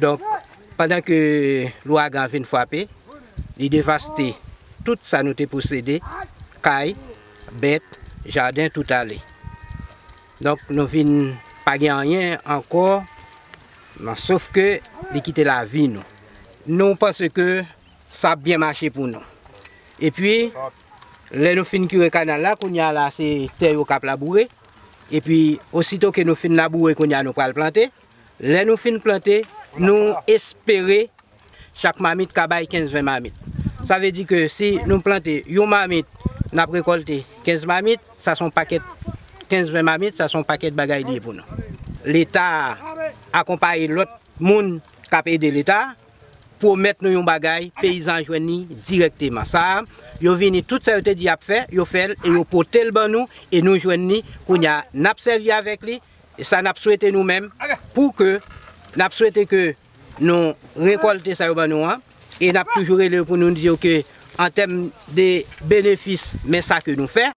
Donk pandan ke lwa gan vin fwape, li devaste tout sa nou te posede, kay, bet, jaden, tout ale. Donk nou vin pa gen anyen ankor, man saf ke li kite la vi nou. Nou panse ke sa biye mache pou nou. E pi, le nou fin kyou e kanan la, koun ya la se teyo kap la boue, e pi osito ke nou fin la boue koun ya nou pal plante, le nou fin plante, Nou espere chak mamit kabay 15-20 mamit. Sa ve di ke si nou plante yon mamit nap rekolte 15 mamit, sa son paket 15-20 mamit, sa son paket bagay liye pou nou. L'Etat akompaye lot moun kapede l'Etat pou met nou yon bagay, peyizan jwen ni direkteman. Sa yo vini tout sa yote di ap fe, yo fel, yo pou tel ban nou e nou jwen ni kou nya nap sevi avek li, e sa nap swete nou men pou ke N ap souwete ke nou rekolte sa yoban nou an, e n ap toujoure lè pou nou diyo ke an tem de benefis mè sa ke nou fè.